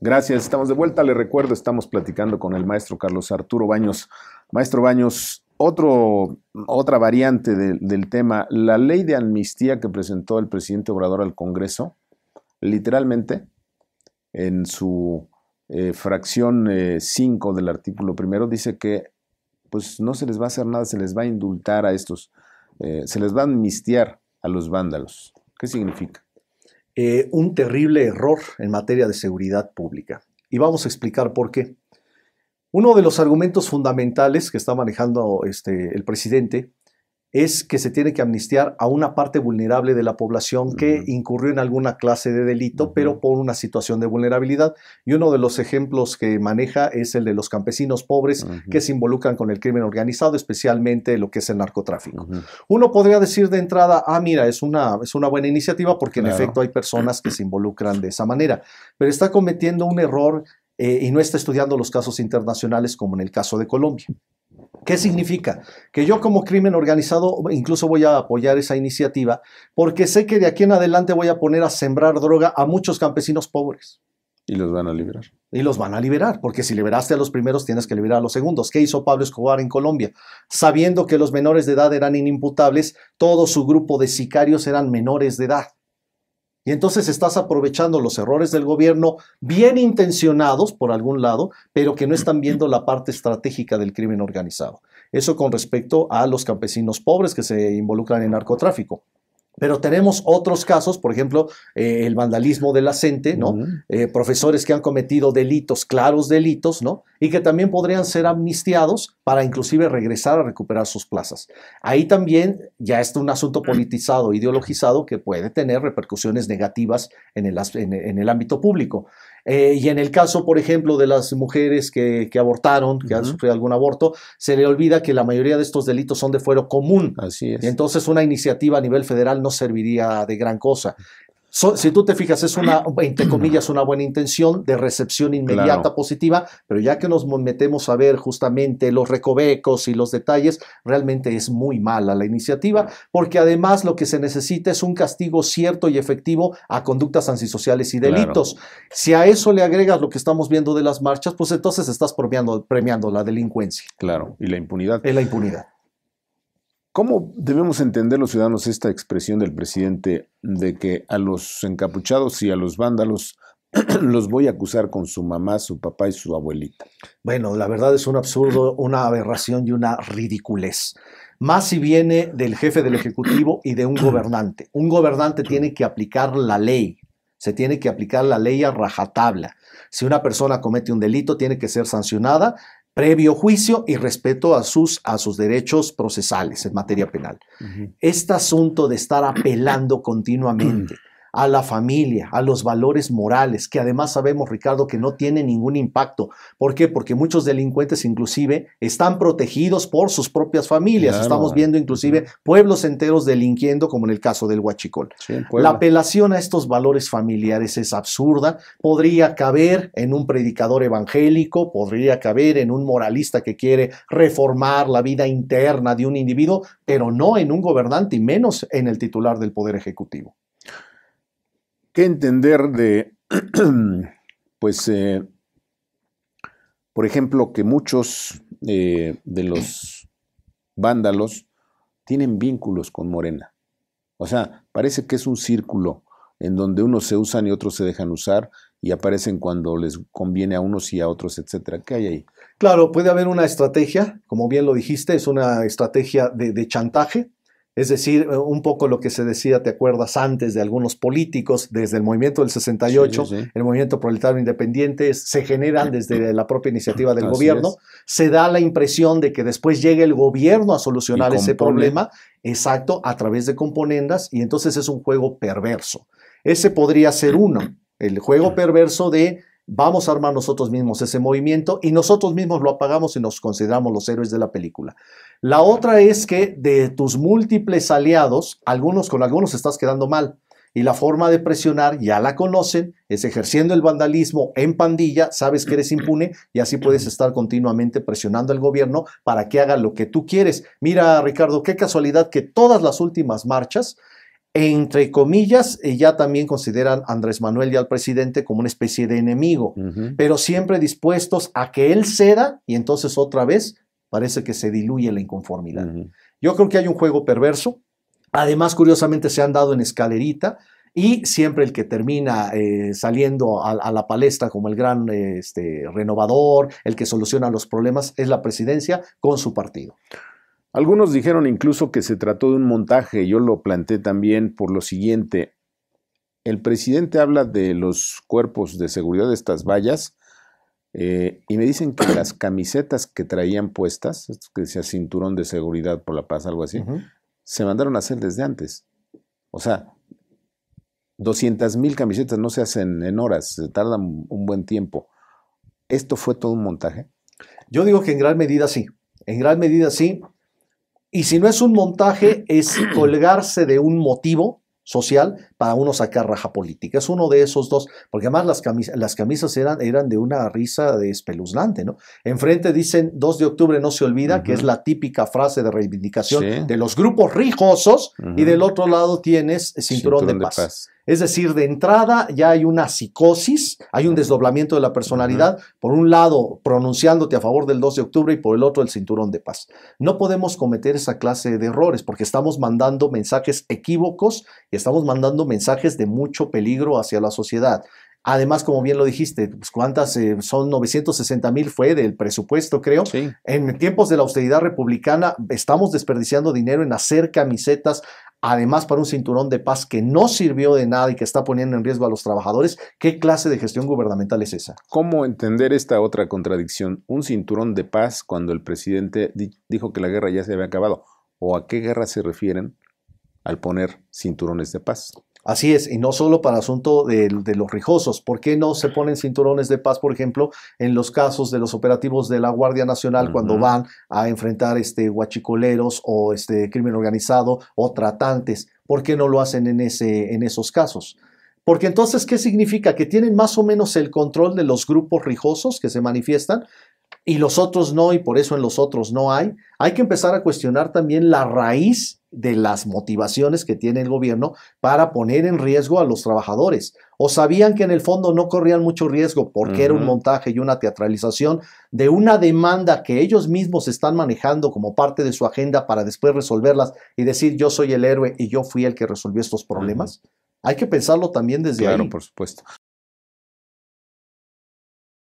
Gracias, estamos de vuelta. Le recuerdo, estamos platicando con el maestro Carlos Arturo Baños. Maestro Baños, otro, otra variante del tema, la ley de amnistía que presentó el presidente Obrador al Congreso, literalmente, en su eh, fracción 5 eh, del artículo primero, dice que pues no se les va a hacer nada, se les va a indultar a estos, eh, se les va a amnistiar a los vándalos. ¿Qué significa? Eh, un terrible error en materia de seguridad pública. Y vamos a explicar por qué. Uno de los argumentos fundamentales que está manejando este, el presidente es que se tiene que amnistiar a una parte vulnerable de la población que incurrió en alguna clase de delito, pero por una situación de vulnerabilidad. Y uno de los ejemplos que maneja es el de los campesinos pobres que se involucran con el crimen organizado, especialmente lo que es el narcotráfico. Uno podría decir de entrada, ah, mira, es una, es una buena iniciativa porque en efecto hay personas que se involucran de esa manera, pero está cometiendo un error eh, y no está estudiando los casos internacionales como en el caso de Colombia. ¿Qué significa? Que yo como crimen organizado incluso voy a apoyar esa iniciativa porque sé que de aquí en adelante voy a poner a sembrar droga a muchos campesinos pobres. Y los van a liberar. Y los van a liberar, porque si liberaste a los primeros tienes que liberar a los segundos. ¿Qué hizo Pablo Escobar en Colombia? Sabiendo que los menores de edad eran inimputables, todo su grupo de sicarios eran menores de edad. Y entonces estás aprovechando los errores del gobierno bien intencionados por algún lado, pero que no están viendo la parte estratégica del crimen organizado. Eso con respecto a los campesinos pobres que se involucran en narcotráfico. Pero tenemos otros casos, por ejemplo, eh, el vandalismo de la gente, ¿no? Eh, profesores que han cometido delitos, claros delitos, ¿no? Y que también podrían ser amnistiados para inclusive regresar a recuperar sus plazas. Ahí también ya está un asunto politizado, ideologizado, que puede tener repercusiones negativas en el, en, el ámbito público. Eh, y en el caso, por ejemplo, de las mujeres que, abortaron, que han sufrido algún aborto, se le olvida que la mayoría de estos delitos son de fuero común. Así es. entonces una iniciativa a nivel federal no serviría de gran cosa si tú te fijas, es una, entre comillas, una buena intención de recepción inmediata positiva, pero ya que nos metemos a ver justamente los recovecos y los detalles, realmente es muy mala la iniciativa, porque además lo que se necesita es un castigo cierto y efectivo a conductas antisociales y delitos. Si a eso le agregas lo que estamos viendo de las marchas, pues entonces estás premiando, premiando la delincuencia. Claro, y la impunidad. Es la impunidad. ¿Cómo debemos entender los ciudadanos esta expresión del presidente de que a los encapuchados y a los vándalos los voy a acusar con su mamá, su papá y su abuelita? Bueno, la verdad es un absurdo, una aberración y una ridiculez más si viene del jefe del Ejecutivo y de un gobernante. Un gobernante tiene que aplicar la ley, se tiene que aplicar la ley a rajatabla. Si una persona comete un delito, tiene que ser sancionada previo juicio y respeto a sus, a sus derechos procesales en materia penal. Este asunto de estar apelando continuamente a la familia, a los valores morales, que además sabemos, Ricardo, que no tiene ningún impacto. ¿Por qué? Porque muchos delincuentes inclusive están protegidos por sus propias familias. Estamos viendo inclusive pueblos enteros delinquiendo, como en el caso del Huachicol. la apelación a estos valores familiares es absurda. Podría caber en un predicador evangélico, podría caber en un moralista que quiere reformar la vida interna de un individuo, pero no en un gobernante y menos en el titular del Poder Ejecutivo. ¿Qué entender de, pues, eh, por ejemplo, que muchos eh, de los vándalos tienen vínculos con Morena. O sea, parece que es un círculo en donde unos se usan y otros se dejan usar y aparecen cuando les conviene a unos y a otros, etcétera. ¿Qué hay ahí? Claro, puede haber una estrategia, como bien lo dijiste, es una estrategia de chantaje, es decir, un poco lo que se decía, ¿te acuerdas? Antes de algunos políticos, desde el movimiento del 68, el movimiento proletario independiente, se generan desde la propia iniciativa del gobierno. Se da la impresión de que después llega el gobierno a solucionar ese problema, exacto, a través de componendas, y entonces es un juego perverso. Ese podría ser uno, el juego perverso de vamos a armar nosotros mismos ese movimiento y nosotros mismos lo apagamos y nos consideramos los héroes de la película. La otra es que de tus múltiples aliados, algunos con algunos estás quedando mal. Y la forma de presionar, ya la conocen, es ejerciendo el vandalismo en pandilla, sabes que eres impune y así puedes estar continuamente presionando al gobierno para que haga lo que tú quieres. Mira, Ricardo, qué casualidad que todas las últimas marchas entre comillas, eh, ya también consideran a Andrés Manuel y al presidente como una especie de enemigo, pero siempre dispuestos a que él ceda y entonces otra vez parece que se diluye la inconformidad. Yo creo que hay un juego perverso. Además, curiosamente, se han dado en escalerita y siempre el que termina eh, saliendo a, la palestra como el gran este, renovador, el que soluciona los problemas, es la presidencia con su partido. Algunos dijeron incluso que se trató de un montaje, yo lo planteé también por lo siguiente. El presidente habla de los cuerpos de seguridad de estas vallas eh, y me dicen que las camisetas que traían puestas, que decía cinturón de seguridad por la paz, algo así, se mandaron a hacer desde antes. O sea, 200 mil camisetas no se hacen en horas, se tardan un buen tiempo. ¿Esto fue todo un montaje? Yo digo que en gran medida sí. En gran medida sí. Y si no es un montaje, es colgarse de un motivo social para uno sacar raja política. Es uno de esos dos, porque además las, las camisas eran, eran, de una risa de espeluznante, ¿no? Enfrente dicen 2 de octubre no se olvida, que es la típica frase de reivindicación de los grupos rijosos, y del otro lado tienes cinturón, de, paz. Es decir, de entrada ya hay una psicosis, hay un desdoblamiento de la personalidad, por un lado pronunciándote a favor del 2 de octubre y por el otro el cinturón de paz. No podemos cometer esa clase de errores porque estamos mandando mensajes equívocos y estamos mandando mensajes de mucho peligro hacia la sociedad. Además, como bien lo dijiste, pues cuántas eh, son 960 mil fue del presupuesto, creo. En tiempos de la austeridad republicana estamos desperdiciando dinero en hacer camisetas, además para un cinturón de paz que no sirvió de nada y que está poniendo en riesgo a los trabajadores. ¿Qué clase de gestión gubernamental es esa? ¿Cómo entender esta otra contradicción? Un cinturón de paz cuando el presidente dijo que la guerra ya se había acabado. ¿O a qué guerra se refieren al poner cinturones de paz? Así es, y no solo para asunto de, los rijosos. ¿Por qué no se ponen cinturones de paz, por ejemplo, en los casos de los operativos de la Guardia Nacional cuando van a enfrentar este guachicoleros o este crimen organizado o tratantes? ¿Por qué no lo hacen en, ese, en esos casos? Porque entonces, ¿qué significa? Que tienen más o menos el control de los grupos rijosos que se manifiestan, y los otros no, y por eso en los otros no hay, hay que empezar a cuestionar también la raíz de las motivaciones que tiene el gobierno para poner en riesgo a los trabajadores. O sabían que en el fondo no corrían mucho riesgo porque era un montaje y una teatralización de una demanda que ellos mismos están manejando como parte de su agenda para después resolverlas y decir yo soy el héroe y yo fui el que resolvió estos problemas. Hay que pensarlo también desde ahí. Claro, por supuesto.